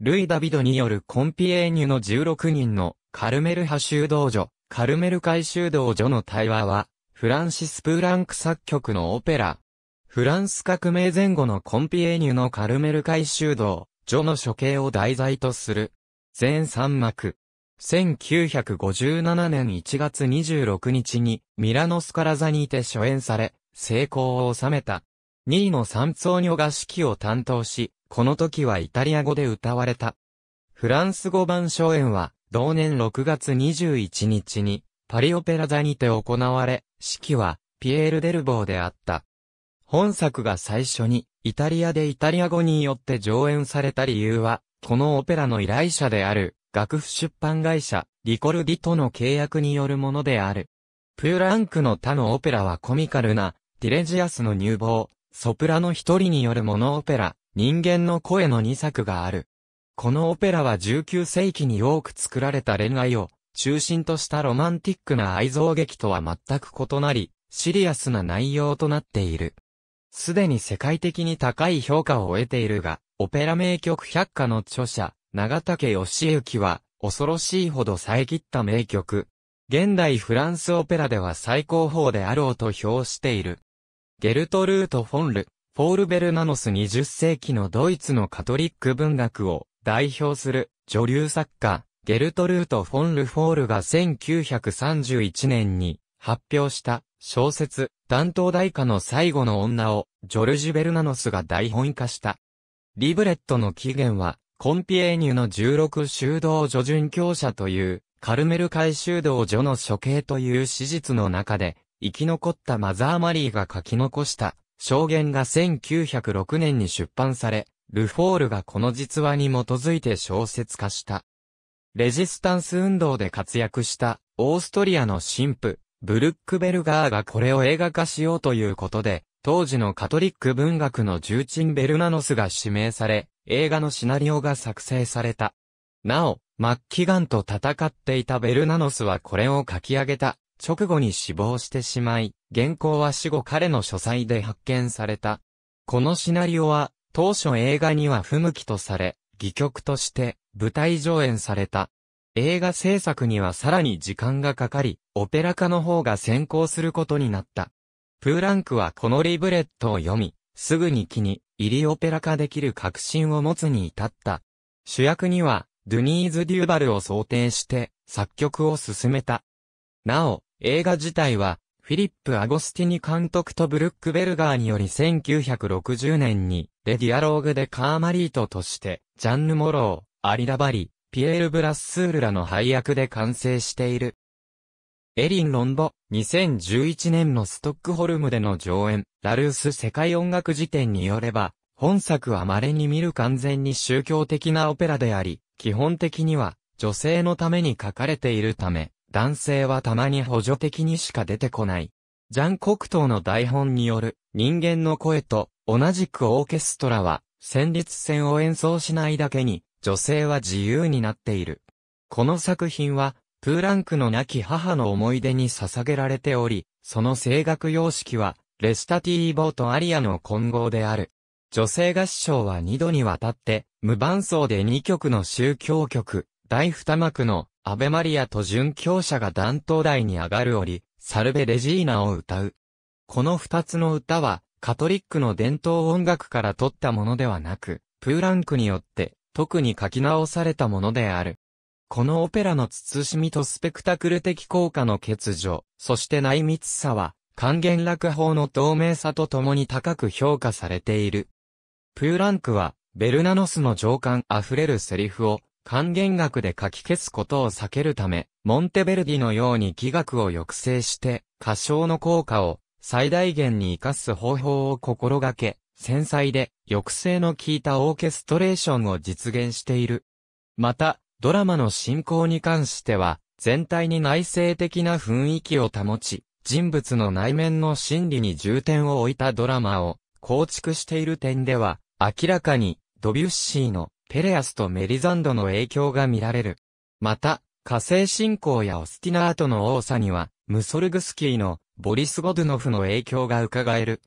ルイ・ダビドによるコンピエーニュの16人のカルメル派修道女、カルメル会修道女の対話は、フランシス・プーランク作曲のオペラ。フランス革命前後のコンピエーニュのカルメル会修道女の処刑を題材とする。全3幕。1957年1月26日にミラノスカラザにて初演され、成功を収めた。2位の三層女が指揮を担当し、この時はイタリア語で歌われた。フランス語版初演は、同年6月21日に、パリオペラ座にて行われ、式は、ピエール・デルボーであった。本作が最初に、イタリアでイタリア語によって上演された理由は、このオペラの依頼者である、楽譜出版会社、リコルディとの契約によるものである。プーランクの他のオペラはコミカルな、ディレジアスの乳房、ソプラの一人によるモノオペラ、人間の声の2作がある。このオペラは19世紀に多く作られた恋愛を中心としたロマンティックな愛憎劇とは全く異なり、シリアスな内容となっている。すでに世界的に高い評価を得ているが、オペラ名曲百科の著者、長竹義行は、恐ろしいほど遮った名曲。現代フランスオペラでは最高峰であろうと評している。ゲルトルート・フォンル、ポール・ベルナノス20世紀のドイツのカトリック文学を代表する女流作家、ゲルトルート・フォン・ルフォールが1931年に発表した小説、担当大化の最後の女をジョルジュ・ベルナノスが台本化した。リブレットの起源は、コンピエーニュの16修道女殉教者という、カルメル海修道女の処刑という史実の中で、生き残ったマザー・マリーが書き残した証言が1906年に出版され、ルフォールがこの実話に基づいて小説化した。レジスタンス運動で活躍したオーストリアの神父、ブルックベルガーがこれを映画化しようということで、当時のカトリック文学の重鎮ベルナノスが指名され、映画のシナリオが作成された。なお、末期ガンと戦っていたベルナノスはこれを書き上げた、直後に死亡してしまい、原稿は死後彼の書斎で発見された。このシナリオは、当初映画には不向きとされ、戯曲として舞台上演された。映画制作にはさらに時間がかかり、オペラ化の方が先行することになった。プーランクはこのリブレットを読み、すぐに気に入りオペラ化できる確信を持つに至った。主役には、ドゥニーズ・デューバルを想定して、作曲を進めた。なお、映画自体は、フィリップ・アゴスティニ監督とブルックベルガーにより1960年に、レディアローグでカーマリートとして、ジャンヌ・モロー、アリラ・バリ、ピエール・ブラッスールらの配役で完成している。エリン・ロンボ、2011年のストックホルムでの上演、ラルース世界音楽辞典によれば、本作は稀に見る完全に宗教的なオペラであり、基本的には、女性のために書かれているため、男性はたまに補助的にしか出てこない。ジャン・コクトーの台本による人間の声と同じくオーケストラは旋律線を演奏しないだけに女性は自由になっている。この作品はプーランクの亡き母の思い出に捧げられており、その声楽様式はレスタティーボーとアリアの混合である。女性合唱は2度にわたって無伴奏で2曲の宗教曲、第2幕のアベマリアと殉教者が断頭台に上がる折、サルベレジーナを歌う。この二つの歌は、カトリックの伝統音楽から取ったものではなく、プーランクによって、特に書き直されたものである。このオペラの慎みとスペクタクル的効果の欠如、そして内密さは、還元楽法の透明さとともに高く評価されている。プーランクは、ベルナノスの情感溢れるセリフを、還元額で書き消すことを避けるため、モンテベルディのように気学を抑制して、過小の効果を最大限に活かす方法を心がけ、繊細で抑制の効いたオーケストレーションを実現している。また、ドラマの進行に関しては、全体に内省的な雰囲気を保ち、人物の内面の心理に重点を置いたドラマを構築している点では、明らかにドビュッシーのペレアスとメリザンドの影響が見られる。また、火星信仰やオスティナートの多さには、ムソルグスキーのボリス・ゴドゥノフの影響が伺える。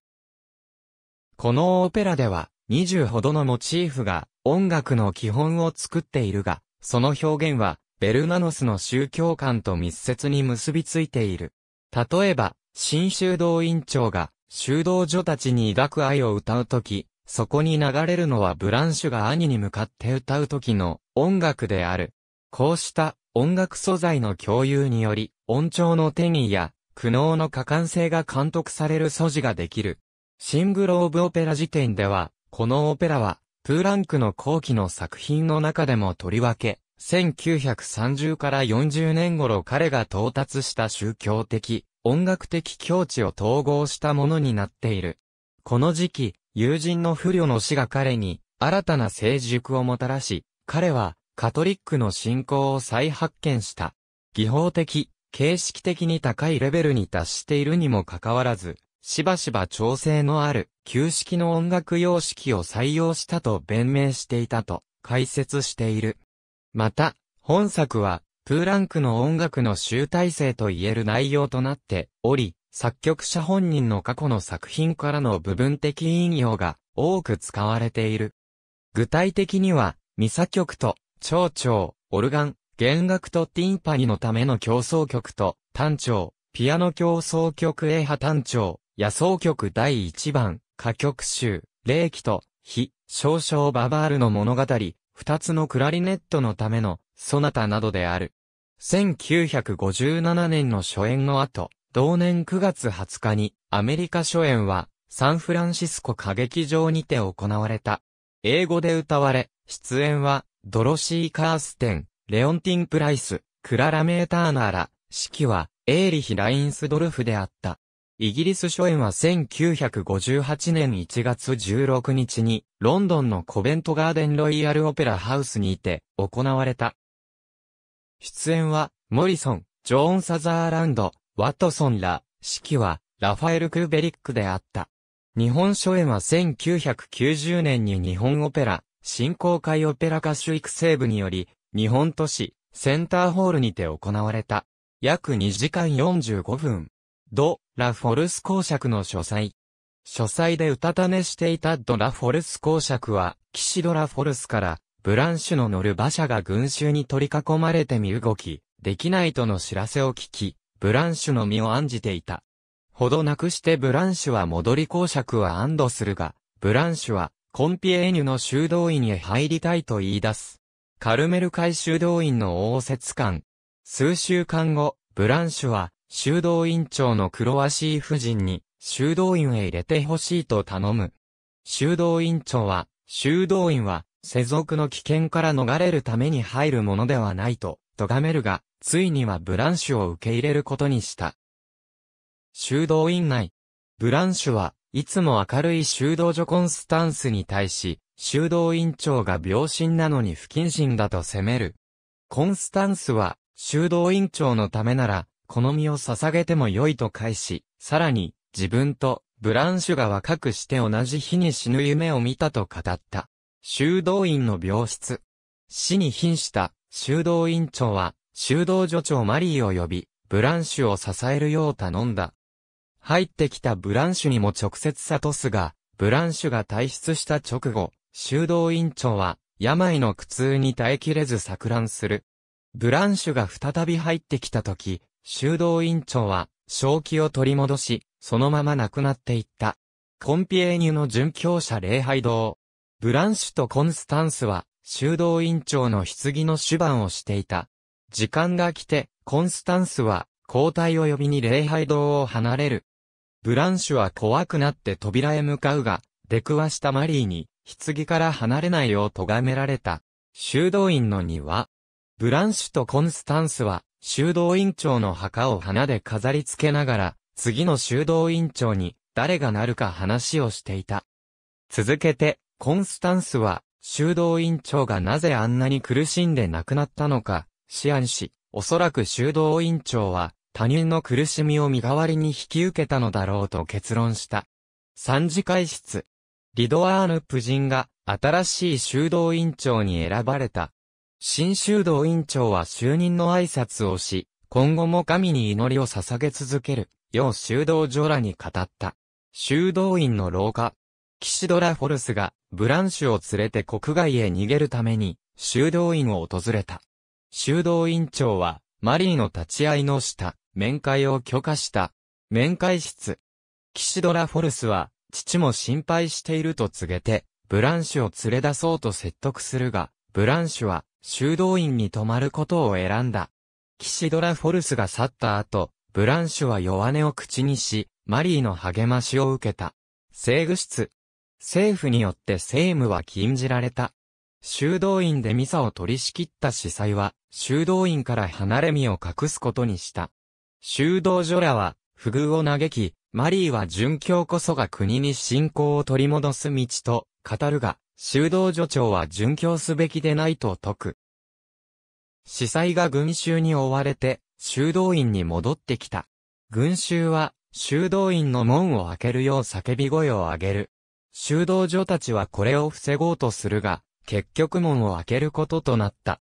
このオペラでは、20ほどのモチーフが音楽の基本を作っているが、その表現は、ベルナノスの宗教観と密接に結びついている。例えば、新修道院長が、修道女たちに抱く愛を歌うとき、そこに流れるのはブランシュが兄に向かって歌う時の音楽である。こうした音楽素材の共有により、音調の転移や苦悩の可感性が監督される素地ができる。シングローブオペラ時点では、このオペラは、プーランクの後期の作品の中でもとりわけ、1930から40年頃彼が到達した宗教的、音楽的境地を統合したものになっている。この時期、友人の不慮の死が彼に新たな成熟をもたらし、彼はカトリックの信仰を再発見した。技法的、形式的に高いレベルに達しているにもかかわらず、しばしば調整のある旧式の音楽様式を採用したと弁明していたと解説している。また、本作は、プーランクの音楽の集大成と言える内容となっており、作曲者本人の過去の作品からの部分的引用が多く使われている。具体的には、ミサ曲と、蝶々、オルガン、弦楽とティンパニのための競争曲と、単調、ピアノ競争曲 A 派単調、野草曲第1番、歌曲集、霊気と、非、少々ババールの物語、二つのクラリネットのための、ソナタなどである。1957年の初演の後、同年9月20日にアメリカ初演はサンフランシスコ歌劇場にて行われた。英語で歌われ、出演はドロシー・カーステン、レオンティン・プライス、クララ・メーターナーら、指揮はエーリヒ・ラインスドルフであった。イギリス初演は1958年1月16日にロンドンのコベントガーデンロイヤルオペラハウスにて行われた。出演はモリソン、ジョーン・サザーランド、ワトソンら、指揮は、ラファエル・クーベリックであった。日本初演は1990年に日本オペラ、振興会オペラ歌手育成部により、日本都市、センターホールにて行われた。約2時間45分。ド・ラ・フォルス公爵の書斎。書斎でうたた寝していたド・ラ・フォルス公爵は、騎士ド・ラ・フォルスから、ブランシュの乗る馬車が群衆に取り囲まれて身動き、できないとの知らせを聞き、ブランシュの身を案じていた。ほどなくしてブランシュは戻り公爵は安堵するが、ブランシュはコンピエーニュの修道院へ入りたいと言い出す。カルメル会修道院の応接官。数週間後、ブランシュは修道院長のクロアシー夫人に修道院へ入れてほしいと頼む。修道院長は、修道院は世俗の危険から逃れるために入るものではないと、咎めるが、ついにはブランシュを受け入れることにした。修道院内。ブランシュは、いつも明るい修道女コンスタンスに対し、修道院長が病心なのに不謹慎だと責める。コンスタンスは、修道院長のためなら、この身を捧げても良いと返し、さらに、自分と、ブランシュが若くして同じ日に死ぬ夢を見たと語った。修道院の病室。死に瀕した、修道院長は、修道女長マリーを呼び、ブランシュを支えるよう頼んだ。入ってきたブランシュにも直接諭すが、ブランシュが退出した直後、修道院長は、病の苦痛に耐えきれず錯乱する。ブランシュが再び入ってきた時、修道院長は、正気を取り戻し、そのまま亡くなっていった。コンピエーニュの殉教者礼拝堂。ブランシュとコンスタンスは、修道院長の棺の主番をしていた。時間が来て、コンスタンスは、交代を呼びに礼拝堂を離れる。ブランシュは怖くなって扉へ向かうが、出くわしたマリーに、棺から離れないよう咎められた。修道院の庭。ブランシュとコンスタンスは、修道院長の墓を花で飾り付けながら、次の修道院長に、誰がなるか話をしていた。続けて、コンスタンスは、修道院長がなぜあんなに苦しんで亡くなったのか、思案し、おそらく修道院長は、他人の苦しみを身代わりに引き受けたのだろうと結論した。三次会室。リドアーヌ夫人が新しい修道院長に選ばれた。新修道院長は就任の挨拶をし、今後も神に祈りを捧げ続ける、よう修道女らに語った。修道院の廊下、騎士ドラフォルスが、ブランシュを連れて国外へ逃げるために、修道院を訪れた。修道院長は、マリーの立ち会いの下、面会を許可した。面会室。騎士ドラフォルスは、父も心配していると告げて、ブランシュを連れ出そうと説得するが、ブランシュは、修道院に泊まることを選んだ。騎士ドラフォルスが去った後、ブランシュは弱音を口にし、マリーの励ましを受けた。制御室。政府によって政務は禁じられた。修道院でミサを取り仕切った司祭は、修道院から離れ身を隠すことにした。修道女らは、不遇を嘆き、マリーは殉教こそが国に信仰を取り戻す道と、語るが、修道女長は殉教すべきでないと説く。司祭が群衆に追われて、修道院に戻ってきた。群衆は、修道院の門を開けるよう叫び声を上げる。修道女たちはこれを防ごうとするが、結局門を開けることとなった。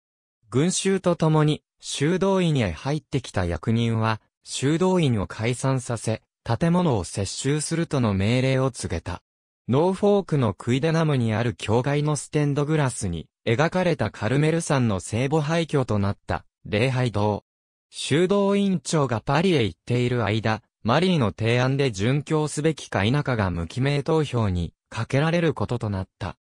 群衆と共に、修道院へ入ってきた役人は、修道院を解散させ、建物を接収するとの命令を告げた。ノーフォークのクイデナムにある教会のステンドグラスに描かれたカルメル山の聖母廃墟となった礼拝堂。修道院長がパリへ行っている間、マリーの提案で殉教すべきか否かが無記名投票にかけられることとなった。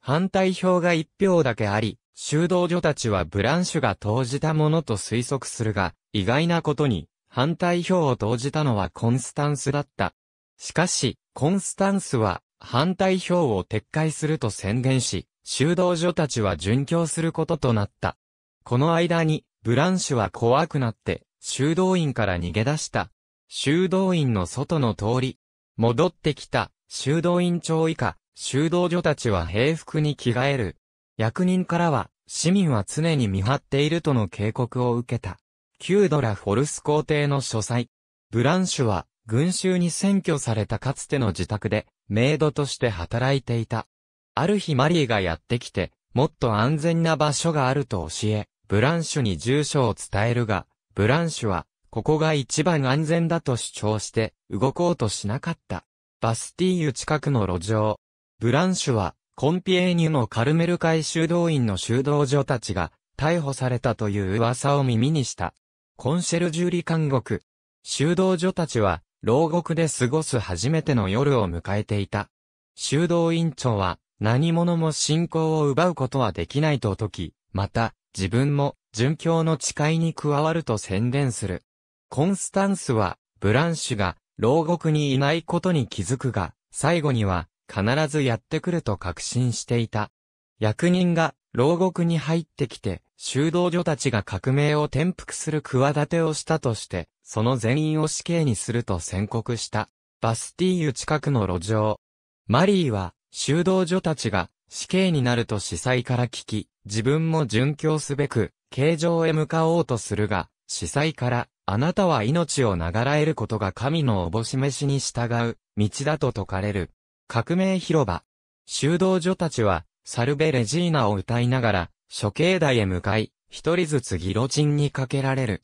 反対票が一票だけあり、修道女たちはブランシュが投じたものと推測するが、意外なことに、反対票を投じたのはコンスタンスだった。しかし、コンスタンスは、反対票を撤回すると宣言し、修道女たちは殉教することとなった。この間に、ブランシュは怖くなって、修道院から逃げ出した。修道院の外の通り、戻ってきた。修道院長以下、修道女たちは平服に着替える。役人からは、市民は常に見張っているとの警告を受けた。旧ドラ・フォルス皇帝の書斎。ブランシュは、群衆に占拠されたかつての自宅で、メイドとして働いていた。ある日マリーがやってきて、もっと安全な場所があると教え、ブランシュに住所を伝えるが、ブランシュは、ここが一番安全だと主張して、動こうとしなかった。バスティーユ近くの路上。ブランシュは、コンピエーニュのカルメル会修道院の修道女たちが、逮捕されたという噂を耳にした。コンシェルジュリ監獄。修道女たちは、牢獄で過ごす初めての夜を迎えていた。修道院長は、何者も信仰を奪うことはできないと説き、また、自分も、殉教の誓いに加わると宣伝する。コンスタンスは、ブランシュが、牢獄にいないことに気づくが、最後には必ずやってくると確信していた。役人が牢獄に入ってきて、修道女たちが革命を転覆する企てをしたとして、その全員を死刑にすると宣告した。バスティーユ近くの路上。マリーは、修道女たちが死刑になると司祭から聞き、自分も殉教すべく、刑場へ向かおうとするが、司祭から、あなたは命を長らえることが神のおぼしめしに従う、道だと説かれる。革命広場。修道女たちは、サルベレジーナを歌いながら、処刑台へ向かい、一人ずつギロチンにかけられる。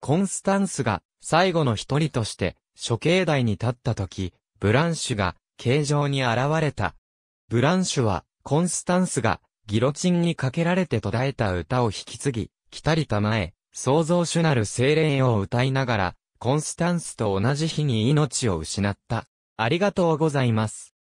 コンスタンスが、最後の一人として、処刑台に立った時、ブランシュが、形状に現れた。ブランシュは、コンスタンスが、ギロチンにかけられて途絶えた歌を引き継ぎ、来たりたまえ、創造主なる精霊を歌いながら、コンスタンスと同じ日に命を失った。ありがとうございます。